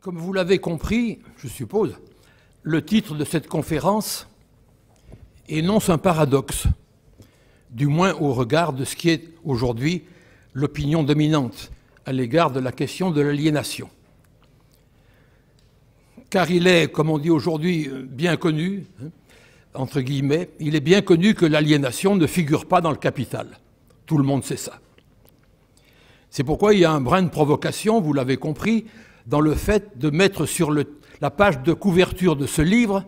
Comme vous l'avez compris, je suppose, le titre de cette conférence énonce un paradoxe, du moins au regard de ce qui est aujourd'hui l'opinion dominante à l'égard de la question de l'aliénation. Car il est, comme on dit aujourd'hui, euh, bien connu, hein, entre guillemets, il est bien connu que l'aliénation ne figure pas dans le capital. Tout le monde sait ça. C'est pourquoi il y a un brin de provocation, vous l'avez compris, dans le fait de mettre sur la page de couverture de ce livre,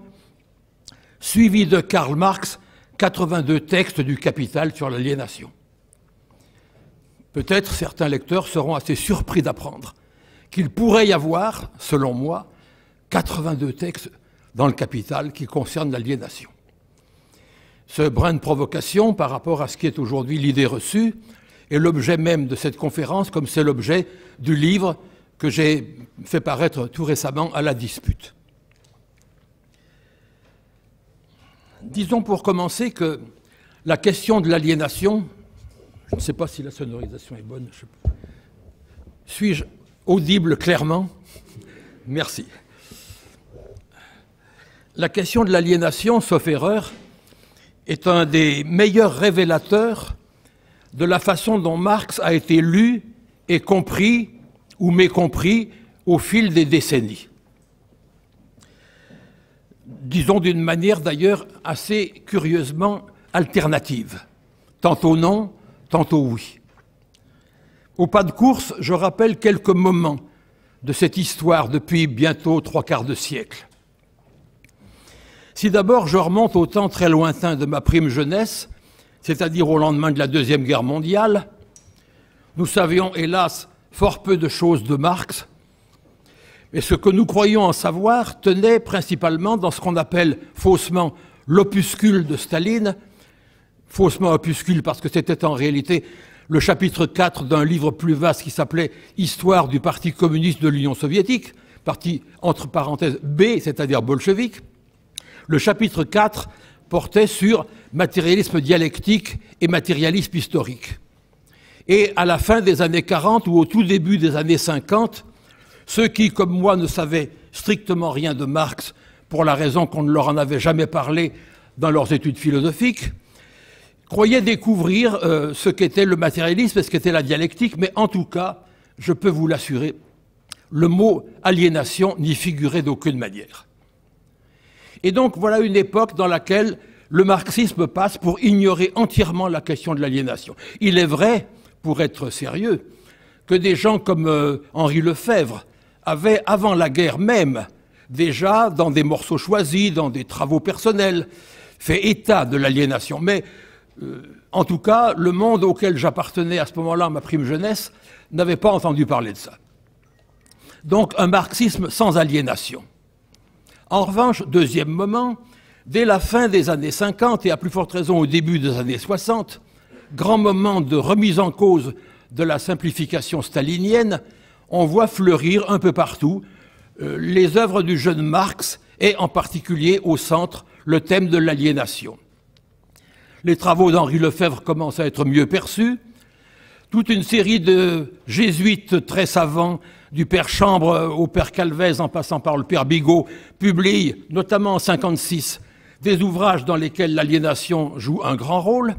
suivi de Karl Marx, 82 textes du Capital sur l'aliénation. Peut-être certains lecteurs seront assez surpris d'apprendre qu'il pourrait y avoir, selon moi, 82 textes dans le Capital qui concernent l'aliénation. Ce brin de provocation par rapport à ce qui est aujourd'hui l'idée reçue est l'objet même de cette conférence, comme c'est l'objet du livre que j'ai fait paraître tout récemment à la dispute. Disons pour commencer que la question de l'aliénation, je ne sais pas si la sonorisation est bonne, suis-je audible clairement Merci. La question de l'aliénation, sauf erreur, est un des meilleurs révélateurs de la façon dont Marx a été lu et compris ou mécompris au fil des décennies. Disons d'une manière d'ailleurs assez curieusement alternative, tantôt non, tantôt oui. Au pas de course, je rappelle quelques moments de cette histoire depuis bientôt trois quarts de siècle. Si d'abord je remonte au temps très lointain de ma prime jeunesse, c'est-à-dire au lendemain de la Deuxième Guerre mondiale, nous savions hélas fort peu de choses de Marx, mais ce que nous croyons en savoir tenait principalement dans ce qu'on appelle faussement l'opuscule de Staline, faussement opuscule parce que c'était en réalité le chapitre 4 d'un livre plus vaste qui s'appelait Histoire du Parti communiste de l'Union soviétique, parti entre parenthèses B, c'est-à-dire bolchevique. Le chapitre 4 portait sur matérialisme dialectique et matérialisme historique. Et à la fin des années 40 ou au tout début des années 50, ceux qui, comme moi, ne savaient strictement rien de Marx, pour la raison qu'on ne leur en avait jamais parlé dans leurs études philosophiques, croyaient découvrir euh, ce qu'était le matérialisme et ce qu'était la dialectique, mais en tout cas, je peux vous l'assurer, le mot aliénation n'y figurait d'aucune manière. Et donc voilà une époque dans laquelle le marxisme passe pour ignorer entièrement la question de l'aliénation. Il est vrai pour être sérieux, que des gens comme euh, Henri Lefebvre avaient, avant la guerre même, déjà, dans des morceaux choisis, dans des travaux personnels, fait état de l'aliénation. Mais, euh, en tout cas, le monde auquel j'appartenais à ce moment-là, ma prime jeunesse, n'avait pas entendu parler de ça. Donc, un marxisme sans aliénation. En revanche, deuxième moment, dès la fin des années 50 et à plus forte raison au début des années 60, grand moment de remise en cause de la simplification stalinienne, on voit fleurir un peu partout euh, les œuvres du jeune Marx et en particulier au centre le thème de l'aliénation. Les travaux d'Henri Lefebvre commencent à être mieux perçus. Toute une série de jésuites très savants, du père Chambre au père Calvez en passant par le père Bigot, publient, notamment en 1956, des ouvrages dans lesquels l'aliénation joue un grand rôle.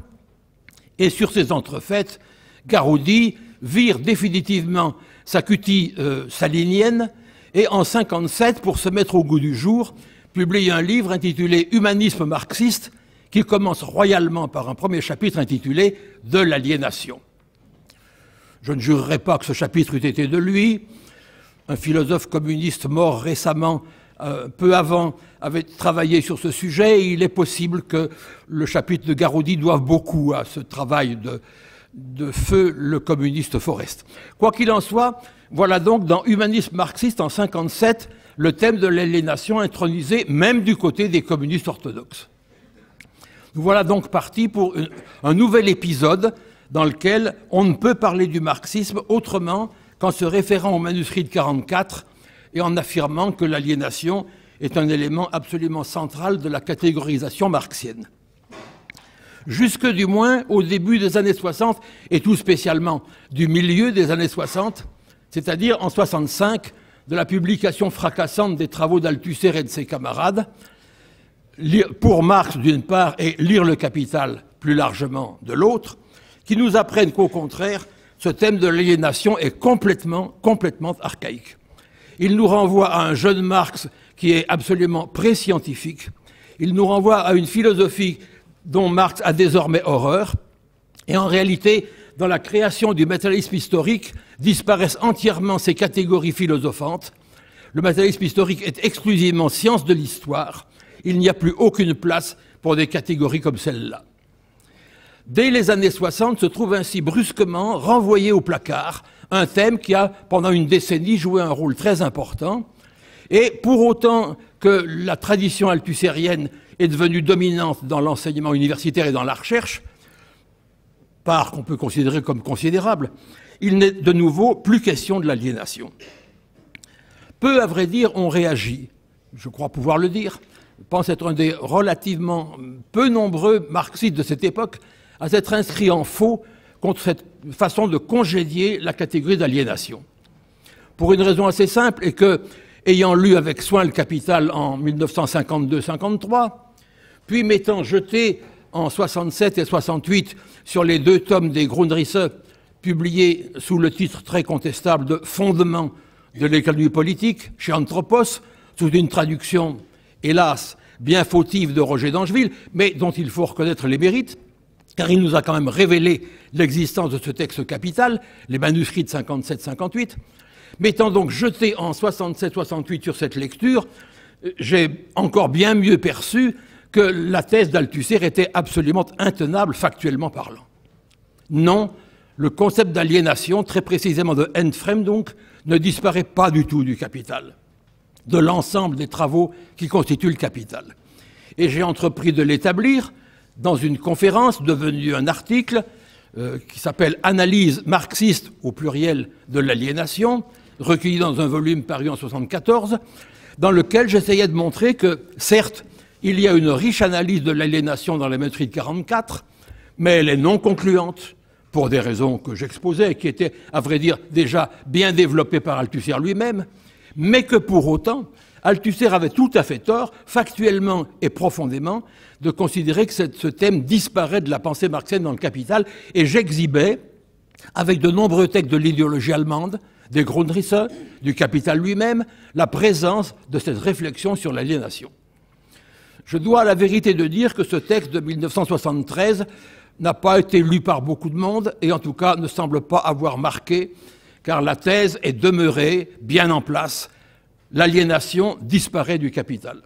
Et sur ces entrefaites, Garoudi vire définitivement sa cutie euh, salinienne et en 57, pour se mettre au goût du jour, publie un livre intitulé Humanisme marxiste qui commence royalement par un premier chapitre intitulé De l'aliénation. Je ne jurerai pas que ce chapitre eût été de lui. Un philosophe communiste mort récemment euh, peu avant, avait travaillé sur ce sujet. Et il est possible que le chapitre de Garoudi doive beaucoup à ce travail de, feu le communiste Forest. Quoi qu'il en soit, voilà donc dans Humanisme marxiste en 57 le thème de l'aliénation intronisé même du côté des communistes orthodoxes. Nous voilà donc partis pour un nouvel épisode dans lequel on ne peut parler du marxisme autrement qu'en se référant au manuscrit de 44 et en affirmant que l'aliénation est un élément absolument central de la catégorisation marxienne. Jusque du moins au début des années 60, et tout spécialement du milieu des années 60, c'est-à-dire en 65, de la publication fracassante des travaux d'Althusser et de ses camarades, pour Marx d'une part et Lire le Capital plus largement de l'autre, qui nous apprennent qu'au contraire, ce thème de l'aliénation est complètement, complètement archaïque. Il nous renvoie à un jeune Marx qui est absolument pré-scientifique. Il nous renvoie à une philosophie dont Marx a désormais horreur. Et en réalité, dans la création du matérialisme historique, disparaissent entièrement ces catégories philosophantes. Le matérialisme historique est exclusivement science de l'histoire. Il n'y a plus aucune place pour des catégories comme celle-là. Dès les années 60, se trouve ainsi brusquement renvoyé au placard un thème qui a, pendant une décennie, joué un rôle très important. Et pour autant que la tradition althusserienne est devenue dominante dans l'enseignement universitaire et dans la recherche, part qu'on peut considérer comme considérable, il n'est de nouveau plus question de l'aliénation. Peu, à vrai dire, ont réagi, je crois pouvoir le dire, je pense être un des relativement peu nombreux marxistes de cette époque à s'être inscrit en faux contre cette façon de congédier la catégorie d'aliénation. Pour une raison assez simple, et que, ayant lu avec soin le Capital en 1952-53, puis m'étant jeté en 67 et 68 sur les deux tomes des Grundrisse, publiés sous le titre très contestable de Fondement de l'économie politique chez Anthropos, sous une traduction, hélas, bien fautive de Roger d'Angeville, mais dont il faut reconnaître les mérites, car il nous a quand même révélé l'existence de ce texte capital, les manuscrits de 57-58, m'étant donc jeté en 67-68 sur cette lecture, euh, j'ai encore bien mieux perçu que la thèse d'Althusser était absolument intenable factuellement parlant. Non, le concept d'aliénation, très précisément de endframe donc, ne disparaît pas du tout du capital, de l'ensemble des travaux qui constituent le capital. Et j'ai entrepris de l'établir, dans une conférence devenue un article euh, qui s'appelle Analyse marxiste au pluriel de l'aliénation, recueilli dans un volume paru en 1974, dans lequel j'essayais de montrer que, certes, il y a une riche analyse de l'aliénation dans la maîtrise de 44, mais elle est non concluante pour des raisons que j'exposais, qui étaient, à vrai dire, déjà bien développées par Althusser lui-même, mais que pour autant, Althusser avait tout à fait tort, factuellement et profondément, de considérer que ce thème disparaît de la pensée marxienne dans le capital, et j'exhibais, avec de nombreux textes de l'idéologie allemande, des Grundrisse, du capital lui-même, la présence de cette réflexion sur l'aliénation. Je dois à la vérité de dire que ce texte de 1973 n'a pas été lu par beaucoup de monde et en tout cas ne semble pas avoir marqué, car la thèse est demeurée bien en place l'aliénation disparaît du capital.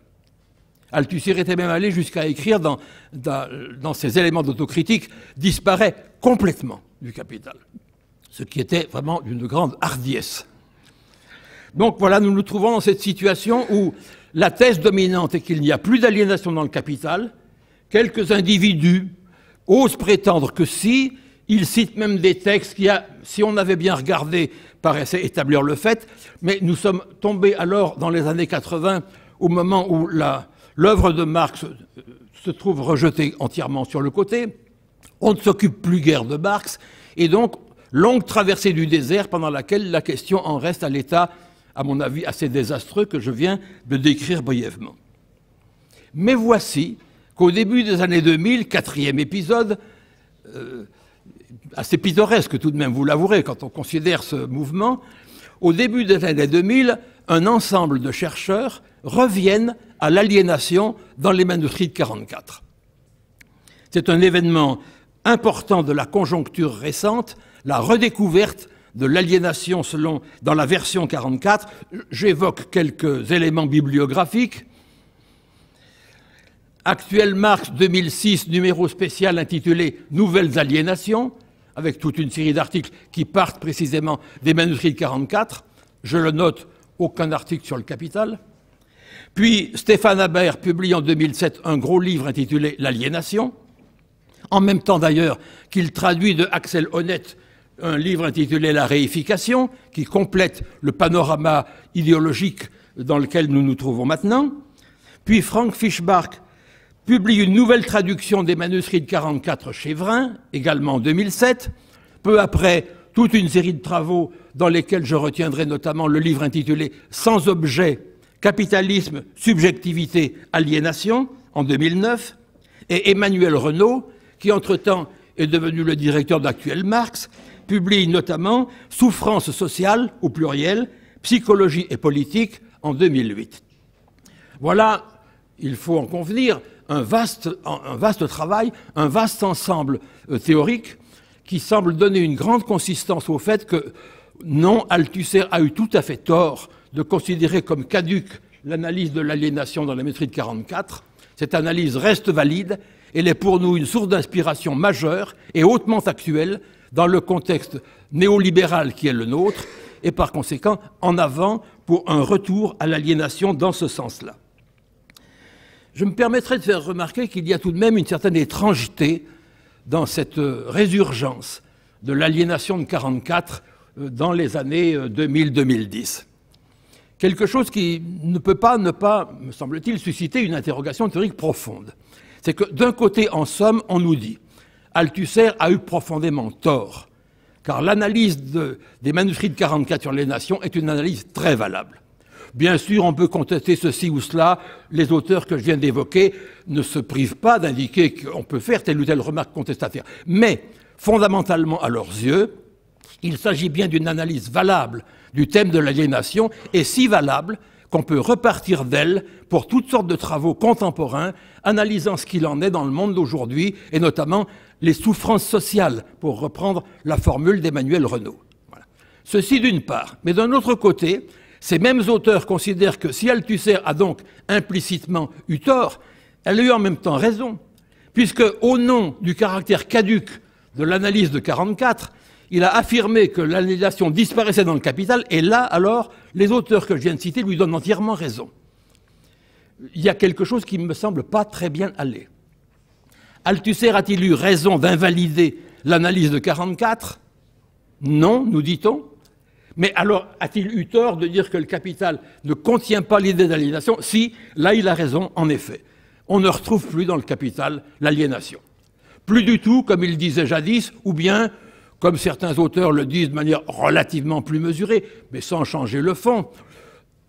Althusser était même allé jusqu'à écrire dans, ses éléments d'autocritique disparaît complètement du capital, ce qui était vraiment d'une grande hardiesse. Donc voilà, nous nous trouvons dans cette situation où la thèse dominante est qu'il n'y a plus d'aliénation dans le capital. Quelques individus osent prétendre que si, ils citent même des textes qui, si on avait bien regardé, paraissait établir le fait, mais nous sommes tombés alors dans les années 80, au moment où l'œuvre de Marx euh, se trouve rejetée entièrement sur le côté, on ne s'occupe plus guère de Marx, et donc longue traversée du désert pendant laquelle la question en reste à l'état, à mon avis, assez désastreux que je viens de décrire brièvement. Mais voici qu'au début des années 2000, quatrième épisode, euh, assez pittoresque tout de même, vous l'avouerez, quand on considère ce mouvement, au début des années 2000, un ensemble de chercheurs reviennent à l'aliénation dans les manuscrits de 44. C'est un événement important de la conjoncture récente, la redécouverte de l'aliénation selon dans la version 44. J'évoque quelques éléments bibliographiques. Actuel Marx 2006, numéro spécial intitulé Nouvelles aliénations, avec toute une série d'articles qui partent précisément des manuscrits de 44. Je le note, aucun article sur le capital. Puis Stéphane Haber publie en 2007 un gros livre intitulé L'aliénation, en même temps d'ailleurs qu'il traduit de Axel Honneth un livre intitulé La réification, qui complète le panorama idéologique dans lequel nous nous trouvons maintenant. Puis Frank Fischbach publie une nouvelle traduction des manuscrits de 44 chez Vrin, également en 2007. Peu après, toute une série de travaux dans lesquels je retiendrai notamment le livre intitulé Sans objet, capitalisme, subjectivité, aliénation, en 2009, et Emmanuel Renaud, qui entre-temps est devenu le directeur d'actuel Marx, publie notamment Souffrance sociale, au pluriel, psychologie et politique, en 2008. Voilà, il faut en convenir, un vaste, travail, un vaste ensemble euh, théorique qui semble donner une grande consistance au fait que non, Althusser a eu tout à fait tort de considérer comme caduque l'analyse de l'aliénation dans la maîtrise de 44. Cette analyse reste valide, elle est pour nous une source d'inspiration majeure et hautement actuelle dans le contexte néolibéral qui est le nôtre, et par conséquent en avant pour un retour à l'aliénation dans ce sens-là. Je me permettrai de faire remarquer qu'il y a tout de même une certaine étrangeté dans cette euh, résurgence de l'aliénation de 44 euh, dans les années 2000-2010. Euh, Quelque chose qui ne peut pas ne pas, me semble-t-il, susciter une interrogation théorique profonde. C'est que d'un côté, en somme, on nous dit Althusser a eu profondément tort, car l'analyse des manuscrits de 44 sur les nations est une analyse très valable. Bien sûr, on peut contester ceci ou cela. Les auteurs que je viens d'évoquer ne se privent pas d'indiquer qu'on peut faire telle ou telle remarque contestataire. Mais, fondamentalement, à leurs yeux, il s'agit bien d'une analyse valable du thème de l'aliénation, et si valable qu'on peut repartir d'elle pour toutes sortes de travaux contemporains, analysant ce qu'il en est dans le monde d'aujourd'hui, et notamment les souffrances sociales, pour reprendre la formule d'Emmanuel Renault. Ceci d'une part, mais d'un autre côté, ces mêmes auteurs considèrent que si Althusser a ah donc implicitement eu tort, elle a eu en même temps raison, puisque au nom du caractère caduque de l'analyse de 44, il a affirmé que l'annihilation disparaissait dans le capital, et là, alors, les auteurs que je viens de citer lui donnent entièrement raison. Il y a quelque chose qui ne me semble pas très bien aller. Althusser a-t-il eu raison d'invalider l'analyse de 44 Non, nous dit-on. Mais alors, a-t-il eu tort de dire que le capital ne contient pas l'idée d'aliénation Si, là, il a raison, en effet. On ne retrouve plus dans le capital l'aliénation. Plus du tout, comme il disait jadis, ou bien, comme certains auteurs le disent de manière relativement plus mesurée, mais sans changer le fond,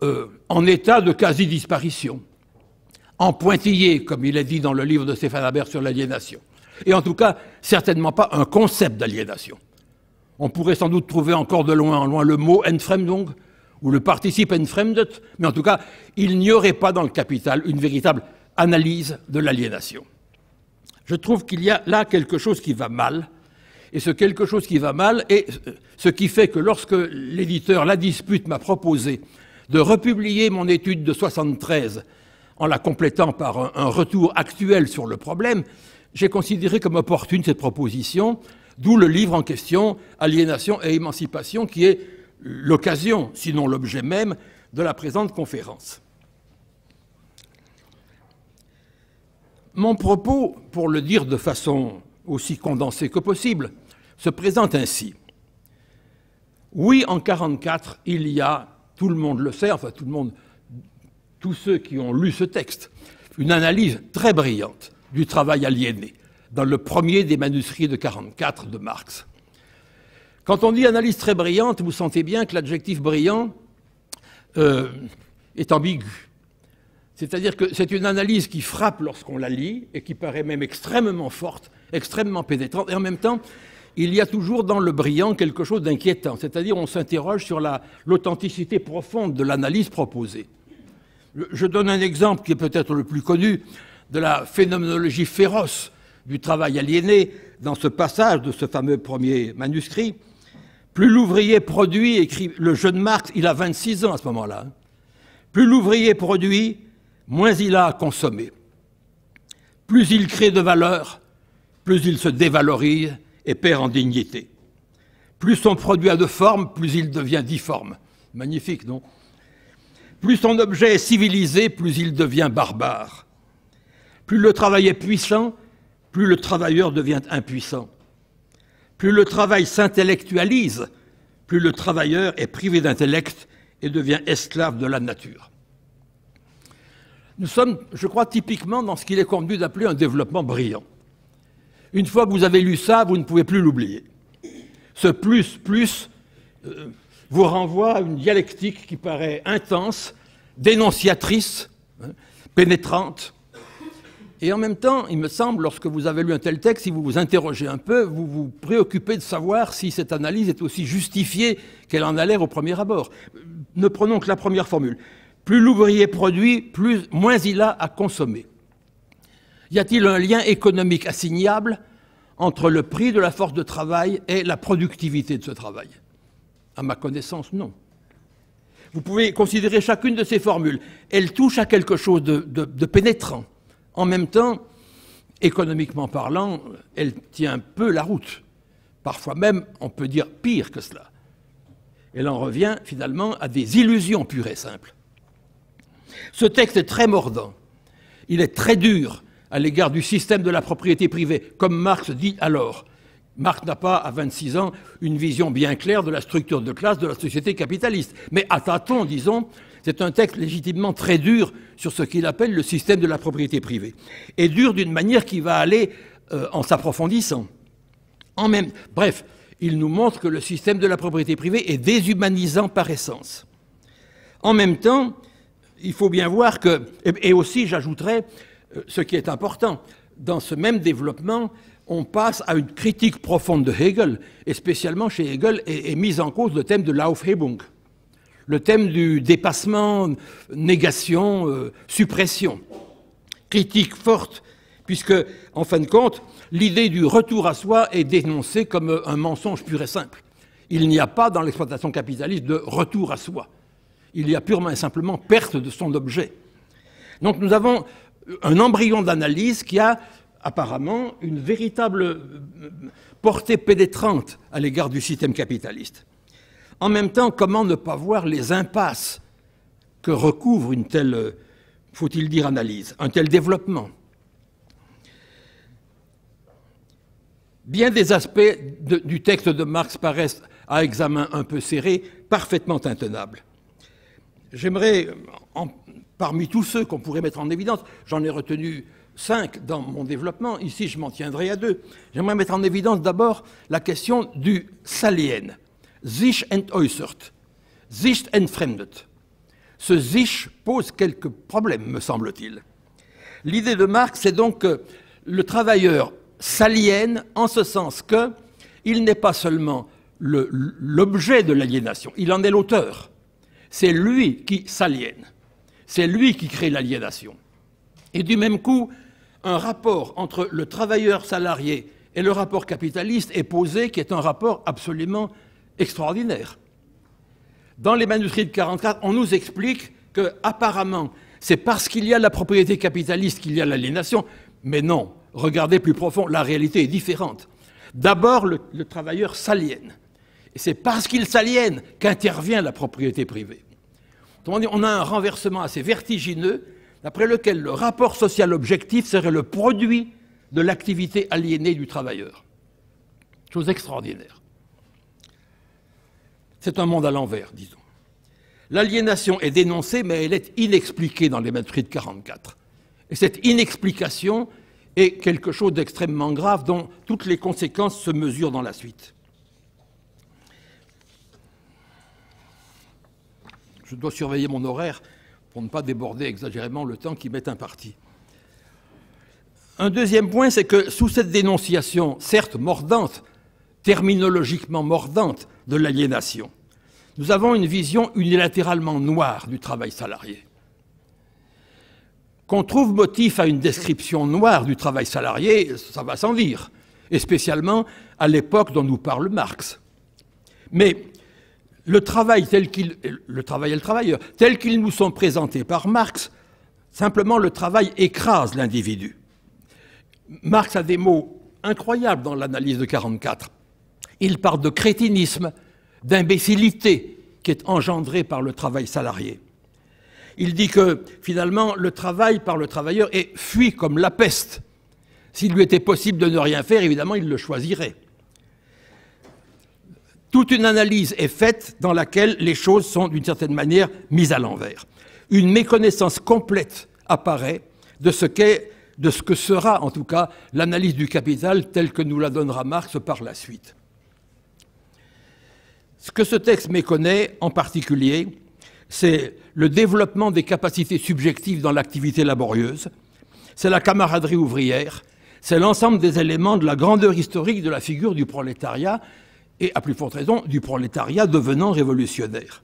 euh, en état de quasi-disparition. En pointillé, comme il est dit dans le livre de Stéphane Habert sur l'aliénation. Et en tout cas, certainement pas un concept d'aliénation. On pourrait sans doute trouver encore de loin en loin le mot Entfremdung ou le participe Entfremdet, mais en tout cas, il n'y aurait pas dans le capital une véritable analyse de l'aliénation. Je trouve qu'il y a là quelque chose qui va mal, et ce quelque chose qui va mal est euh, ce qui fait que lorsque l'éditeur La Dispute m'a proposé de republier mon étude de 73 en la complétant par un retour actuel sur le problème, j'ai considéré comme opportune cette proposition D'où le livre en question, Aliénation et émancipation, qui est l'occasion, sinon l'objet même, de la présente conférence. Mon propos, pour le dire de façon aussi condensée que possible, se présente ainsi. Oui, en 1944, il y a, tout le monde le sait, enfin tout le monde, tous ceux qui ont lu ce texte, une analyse très brillante du travail aliéné, dans le premier des manuscrits de 44 de Marx. Quand on dit analyse très brillante, vous sentez bien que l'adjectif brillant euh, est ambigu. C'est-à-dire que c'est une analyse qui frappe lorsqu'on la lit et qui paraît même extrêmement forte, extrêmement pénétrante, et en même temps, il y a toujours dans le brillant quelque chose d'inquiétant, c'est-à-dire on s'interroge sur l'authenticité profonde de l'analyse proposée. Je donne un exemple qui est peut-être le plus connu de la phénoménologie féroce du travail aliéné dans ce passage de ce fameux premier manuscrit, plus l'ouvrier produit, écrit le jeune Marx, il a 26 ans à ce moment-là, hein. plus l'ouvrier produit, moins il a à consommer. Plus il crée de valeur, plus il se dévalorise et perd en dignité. Plus son produit a de forme, plus il devient difforme. Magnifique, non Plus son objet est civilisé, plus il devient barbare. Plus le travail est puissant, plus le travailleur devient impuissant. Plus le travail s'intellectualise, plus le travailleur est privé d'intellect et devient esclave de la nature. Nous sommes, je crois, typiquement dans ce qu'il est convenu d'appeler un développement brillant. Une fois que vous avez lu ça, vous ne pouvez plus l'oublier. Ce plus, plus euh, vous renvoie à une dialectique qui paraît intense, dénonciatrice, hein, pénétrante, et en même temps, il me semble, lorsque vous avez lu un tel texte, si vous vous interrogez un peu, vous vous préoccupez de savoir si cette analyse est aussi justifiée qu'elle en a l'air au premier abord. Euh, ne prenons que la première formule. Plus l'ouvrier produit, plus, moins il a à consommer. Y a-t-il un lien économique assignable entre le prix de la force de travail et la productivité de ce travail À ma connaissance, non. Vous pouvez considérer chacune de ces formules. Elle touche à quelque chose de pénétrant. En même temps, économiquement parlant, elle tient peu la route. Parfois même, on peut dire pire que cela. Elle en revient finalement à des illusions pures et simples. Ce texte est très mordant. Il est très dur à l'égard du système de la propriété privée, comme Marx dit alors. Marx n'a pas, à 26 ans, une vision bien claire de la structure de classe de la société capitaliste. Mais à tâtons, disons, c'est un texte légitimement très dur sur ce qu'il appelle le système de la propriété privée. Et dur d'une manière qui va aller euh, en s'approfondissant. En même... Bref, il nous montre que le système de la propriété privée est déshumanisant par essence. En même temps, il faut bien voir que, et aussi j'ajouterais euh, ce qui est important, dans ce même développement, on passe à une critique profonde de Hegel, et spécialement chez Hegel est, mise en cause le thème de l'Aufhebung, le thème du dépassement, négation, euh, suppression. Critique forte, puisque, en fin de compte, l'idée du retour à soi est dénoncée comme euh, un mensonge pur et simple. Il n'y a pas dans l'exploitation capitaliste de retour à soi. Il y a purement et simplement perte de son objet. Donc nous avons euh, un embryon d'analyse qui a apparemment une véritable portée pénétrante à l'égard du système capitaliste. En même temps, comment ne pas voir les impasses que recouvre une telle, faut-il dire, analyse, un tel développement Bien des aspects du texte de Marx paraissent, à examen un peu serré, parfaitement intenables. J'aimerais, parmi tous ceux qu'on pourrait mettre en évidence, j'en ai retenu cinq dans mon développement, ici je m'en tiendrai à deux. J'aimerais mettre en évidence d'abord la question du salienne sich entäußert, sich entfremdet. Ce sich pose quelques problèmes, me semble-t-il. L'idée de Marx, c'est donc que le travailleur s'aliène en ce sens que il n'est pas seulement l'objet de l'aliénation, il en est l'auteur. C'est lui qui s'aliène. C'est lui qui crée l'aliénation. Et du même coup, un rapport entre le travailleur salarié et le rapport capitaliste est posé, qui est un rapport absolument extraordinaire. Dans les manuscrits de quatre on nous explique que apparemment, c'est parce qu'il y a la propriété capitaliste qu'il y a l'aliénation, mais non. Regardez plus profond, la réalité est différente. D'abord, le, le travailleur s'aliène. Et c'est parce qu'il s'aliène qu'intervient la propriété privée. On a un renversement assez vertigineux, d'après lequel le rapport social objectif serait le produit de l'activité aliénée du travailleur. Chose extraordinaire. C'est un monde à l'envers, disons. L'aliénation est dénoncée, mais elle est inexpliquée dans les manuscrits de 44. Et cette inexplication est quelque chose d'extrêmement grave dont toutes les conséquences se mesurent dans la suite. Je dois surveiller mon horaire pour ne pas déborder exagérément le temps qui m'est imparti. Un deuxième point, c'est que sous cette dénonciation, certes mordante, terminologiquement mordante de l'aliénation. Nous avons une vision unilatéralement noire du travail salarié. Qu'on trouve motif à une description noire du travail salarié, ça va sans dire, et spécialement à l'époque dont nous parle Marx. Mais le travail tel qu'il, le travail et le travailleur, tel qu'ils nous sont présentés par Marx, simplement le travail écrase l'individu. Marx a des mots incroyables dans l'analyse de 44. Il parle de crétinisme, d'imbécilité qui est engendrée par le travail salarié. Il dit que finalement le travail par le travailleur est fui comme la peste. S'il lui était possible de ne rien faire, évidemment, il le choisirait. Toute une analyse est faite dans laquelle les choses sont d'une certaine manière mises à l'envers. Une méconnaissance complète apparaît de ce qu'est, de ce que sera en tout cas l'analyse du capital telle que nous la donnera Marx par la suite. Ce que ce texte méconnaît en particulier, c'est le développement des capacités subjectives dans l'activité laborieuse, c'est la camaraderie ouvrière, c'est l'ensemble des éléments de la grandeur historique de la figure du prolétariat, et à plus forte raison du prolétariat devenant révolutionnaire.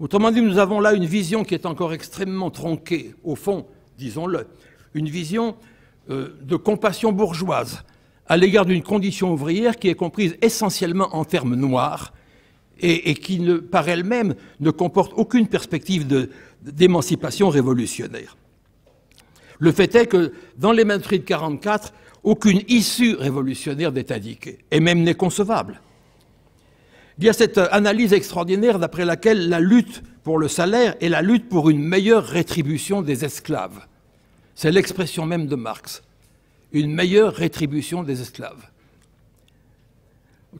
Autrement dit, nous avons là une vision qui est encore extrêmement tronquée, au fond, disons-le, une vision euh, de compassion bourgeoise à l'égard d'une condition ouvrière qui est comprise essentiellement en termes noirs, et, qui, par elle-même, ne comporte aucune perspective d'émancipation révolutionnaire. Le fait est que dans les manuscrits de 1944, aucune issue révolutionnaire n'est indiquée, et même n'est concevable. Il y a cette analyse extraordinaire d'après laquelle la lutte pour le salaire est la lutte pour une meilleure rétribution des esclaves. C'est l'expression même de Marx, une meilleure rétribution des esclaves.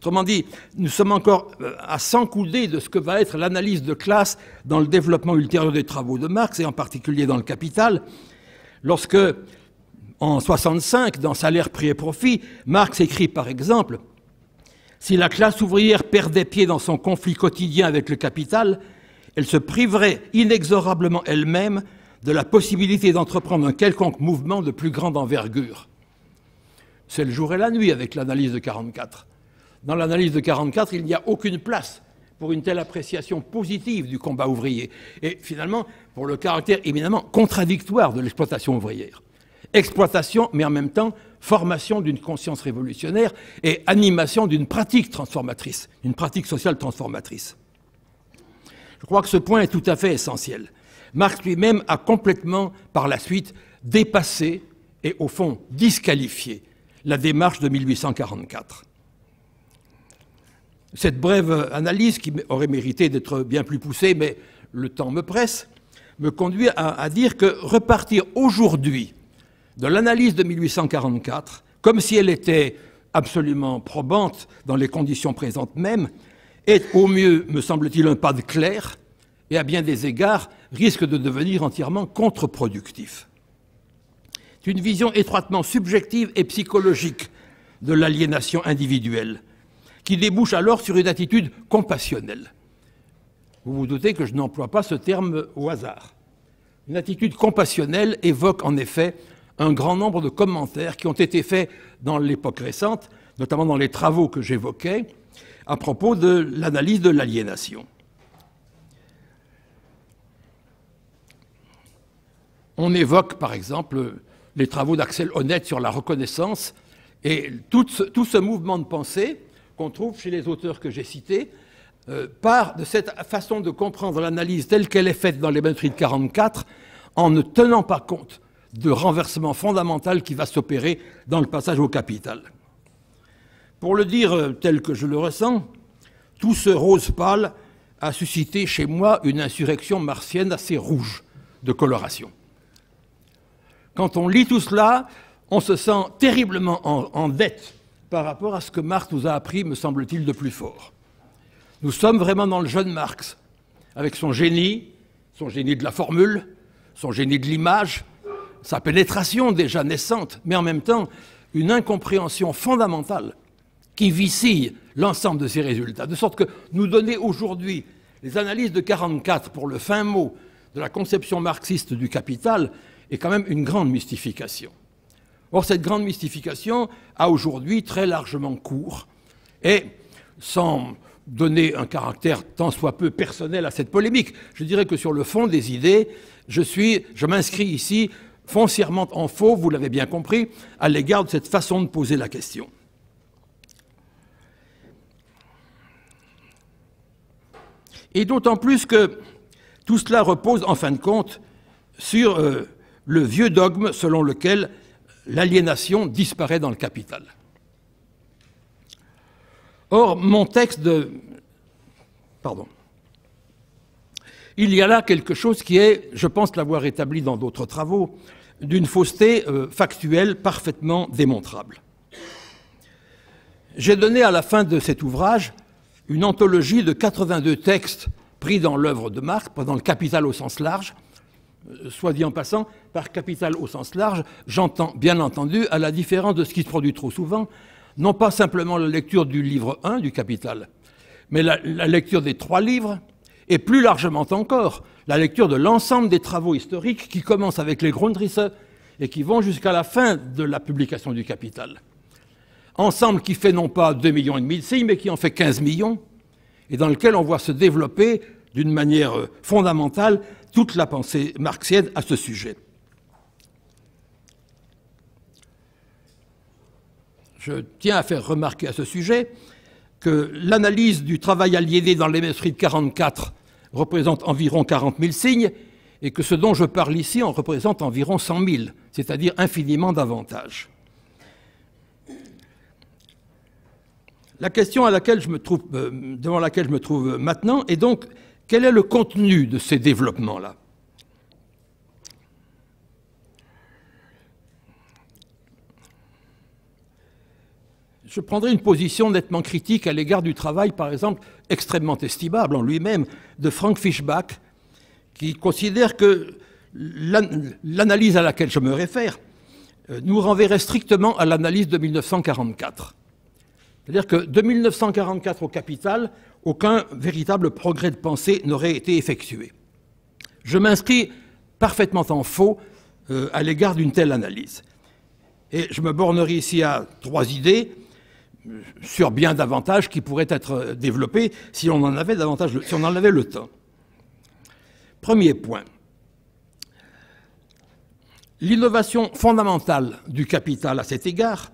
Autrement dit, nous sommes encore euh, à 100 coudées de ce que va être l'analyse de classe dans le développement ultérieur des travaux de Marx, et en particulier dans le Capital, lorsque, en 1965, dans Salaire, prix et profit, Marx écrit par exemple Si la classe ouvrière perdait pied dans son conflit quotidien avec le Capital, elle se priverait inexorablement elle-même de la possibilité d'entreprendre un quelconque mouvement de plus grande envergure. C'est le jour et la nuit avec l'analyse de 44. Dans l'analyse de quatre, il n'y a aucune place pour une telle appréciation positive du combat ouvrier et finalement pour le caractère éminemment contradictoire de l'exploitation ouvrière. Exploitation, mais en même temps formation d'une conscience révolutionnaire et animation d'une pratique transformatrice, d'une pratique sociale transformatrice. Je crois que ce point est tout à fait essentiel. Marx lui-même a complètement, par la suite, dépassé et au fond disqualifié la démarche de 1844. Cette brève analyse, qui aurait mérité d'être bien plus poussée, mais le temps me presse, me conduit à, dire que repartir aujourd'hui de l'analyse de 1844, comme si elle était absolument probante dans les conditions présentes même, est au mieux, me semble-t-il, un pas de clair, et à bien des égards risque de devenir entièrement contre-productif. C'est une vision étroitement subjective et psychologique de l'aliénation individuelle qui débouche alors sur une attitude compassionnelle. Vous vous doutez que je n'emploie pas ce terme au hasard. Une attitude compassionnelle évoque en effet un grand nombre de commentaires qui ont été faits dans l'époque récente, notamment dans les travaux que j'évoquais, à propos de l'analyse de l'aliénation. On évoque par exemple les travaux d'Axel Honnête sur la reconnaissance et tout ce, tout ce mouvement de pensée trouve chez les auteurs que j'ai cités, euh, part de cette façon de comprendre l'analyse telle qu'elle est faite dans les Benfries de 44, en ne tenant pas compte de renversement fondamental qui va s'opérer dans le passage au capital. Pour le dire euh, tel que je le ressens, tout ce rose pâle a suscité chez moi une insurrection martienne assez rouge de coloration. Quand on lit tout cela, on se sent terriblement en dette par rapport à ce que Marx nous a appris, me semble-t-il, de plus fort. Nous sommes vraiment dans le jeune Marx, avec son génie, son génie de la formule, son génie de l'image, sa pénétration déjà naissante, mais en même temps une incompréhension fondamentale qui vicille l'ensemble de ses résultats. De sorte que nous donner aujourd'hui les analyses de 1944 pour le fin mot de la conception marxiste du capital est quand même une grande mystification. Or, cette grande mystification a aujourd'hui très largement cours, et sans donner un caractère tant soit peu personnel à cette polémique, je dirais que sur le fond des idées, je, suis, je m'inscris ici foncièrement en faux, vous l'avez bien compris, à l'égard de cette façon de poser la question. Et d'autant plus que tout cela repose, en fin de compte, sur euh, le vieux dogme selon lequel l'aliénation disparaît dans le capital. Or, mon texte de... Pardon. Il y a là quelque chose qui est, je pense l'avoir établi dans d'autres travaux, d'une fausseté euh, factuelle parfaitement démontrable. J'ai donné à la fin de cet ouvrage une anthologie de 82 textes pris dans l'œuvre de Marx, dans le capital au sens large, euh, soit dit en passant, par capital au sens large, j'entends bien entendu, à la différence de ce qui se produit trop souvent, non pas simplement la lecture du livre 1 du Capital, mais la, lecture des trois livres, et plus largement encore, la lecture de l'ensemble des travaux historiques qui commencent avec les Grundrisse et qui vont jusqu'à la fin de la publication du Capital. Ensemble qui fait non pas 2,5 millions de signes, mais qui en fait 15 millions, et dans lequel on voit se développer d'une manière euh, fondamentale toute la pensée marxienne à ce sujet. Je tiens à faire remarquer à ce sujet que l'analyse du travail aliéné dans les de 44 représente environ 40 000 signes et que ce dont je parle ici en représente environ 100 000, c'est-à-dire infiniment davantage. La question à laquelle je me trouve, euh, devant laquelle je me trouve maintenant est donc quel est le contenu de ces développements-là Je prendrai une position nettement critique à l'égard du travail, par exemple, extrêmement estimable en lui-même, de Frank Fischbach, qui considère que l'analyse à laquelle je me réfère euh, nous renverrait strictement à l'analyse de 1944. C'est-à-dire que de 1944 au capital, aucun véritable progrès de pensée n'aurait été effectué. Je m'inscris parfaitement en faux euh, à l'égard d'une telle analyse. Et je me bornerai ici à trois idées euh, sur bien davantage qui pourraient être développées si on en avait davantage, si on en avait le temps. Premier point. L'innovation fondamentale du capital à cet égard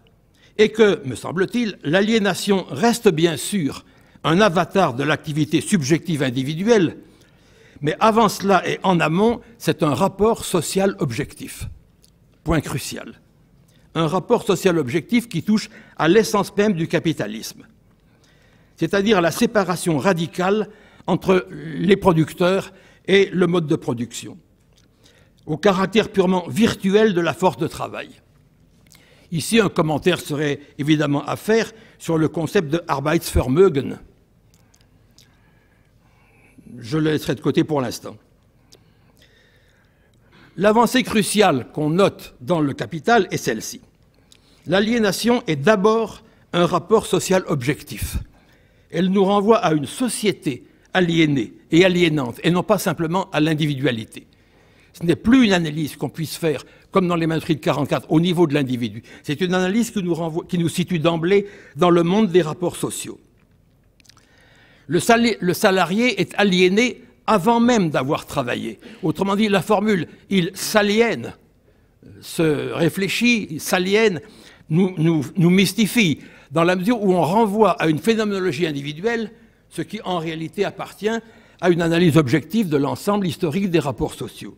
est que, me semble-t-il, l'aliénation reste bien sûr un avatar de l'activité subjective individuelle, mais avant cela et en amont, c'est un rapport social objectif. Point crucial. Un rapport social objectif qui touche à l'essence même du capitalisme, c'est-à-dire à la séparation radicale entre les producteurs et le mode de production, au caractère purement virtuel de la force de travail. Ici, un commentaire serait évidemment à faire sur le concept de Arbeitsvermögen, je le laisserai de côté pour l'instant. L'avancée cruciale qu'on note dans le capital est celle-ci. L'aliénation est d'abord un rapport social objectif. Elle nous renvoie à une société aliénée et aliénante, et non pas simplement à l'individualité. Ce n'est plus une analyse qu'on puisse faire, comme dans les manuscrits de 44, au niveau de l'individu. C'est une analyse qui nous situe d'emblée dans le monde des rapports sociaux le, salarié est aliéné avant même d'avoir travaillé. Autrement dit, la formule il s'aliène, euh, se réfléchit, il s'aliène, nous, nous, mystifie, dans la mesure où on renvoie à une phénoménologie individuelle, ce qui en réalité appartient à une analyse objective de l'ensemble historique des rapports sociaux.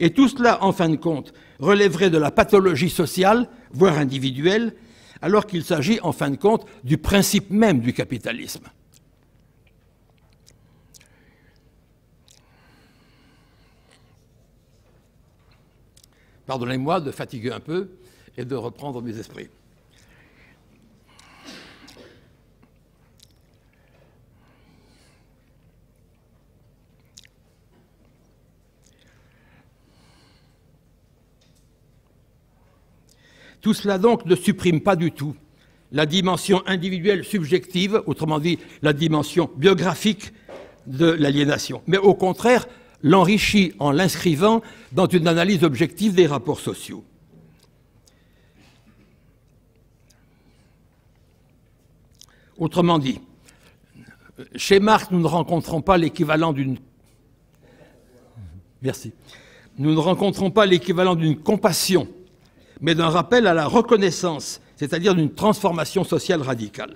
Et tout cela, en fin de compte, relèverait de la pathologie sociale, voire individuelle, alors qu'il s'agit, en fin de compte, du principe même du capitalisme. Pardonnez-moi de fatiguer un peu et de reprendre mes esprits. Tout cela donc ne supprime pas du tout la dimension individuelle subjective, autrement dit la dimension biographique de l'aliénation, mais au contraire l'enrichit en l'inscrivant dans une analyse objective des rapports sociaux. Autrement dit, chez Marx, nous ne rencontrons pas l'équivalent d'une. Nous ne rencontrons pas l'équivalent d'une compassion, mais d'un rappel à la reconnaissance, c'est-à-dire d'une transformation sociale radicale.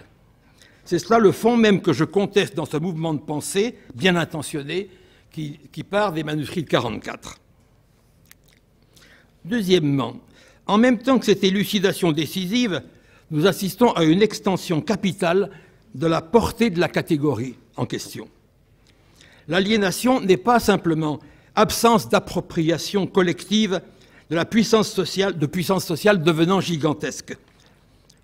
C'est cela le fond même que je conteste dans ce mouvement de pensée, bien intentionné, qui, part des manuscrits de 44. Deuxièmement, en même temps que cette élucidation décisive, nous assistons à une extension capitale de la portée de la catégorie en question. L'aliénation n'est pas simplement absence d'appropriation collective de la puissance sociale, de puissance sociale devenant gigantesque,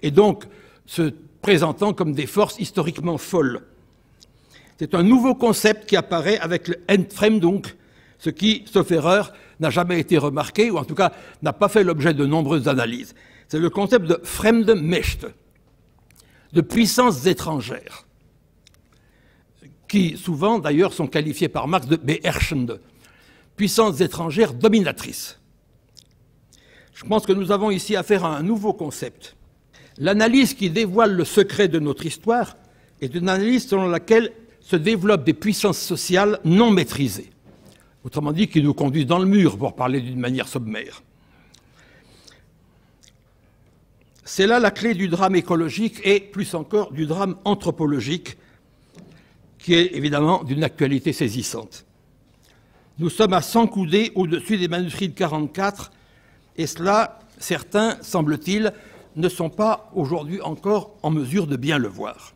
et donc se présentant comme des forces historiquement folles. C'est un nouveau concept qui apparaît avec le Entfremdung, ce qui, sauf erreur, n'a jamais été remarqué, ou en tout cas n'a pas fait l'objet de nombreuses analyses. C'est le concept de Fremdmächte, de puissances étrangères, qui souvent d'ailleurs sont qualifiées par Marx de beherrschende, puissances étrangères dominatrices. Je pense que nous avons ici affaire à un nouveau concept. L'analyse qui dévoile le secret de notre histoire est une analyse selon laquelle se développent des puissances sociales non maîtrisées, autrement dit qui nous conduisent dans le mur, pour parler d'une manière sommaire. C'est là la clé du drame écologique et plus encore du drame anthropologique, qui est évidemment d'une actualité saisissante. Nous sommes à 100 coudées au-dessus des manuscrits de 44, et cela, certains, semble-t-il, ne sont pas aujourd'hui encore en mesure de bien le voir.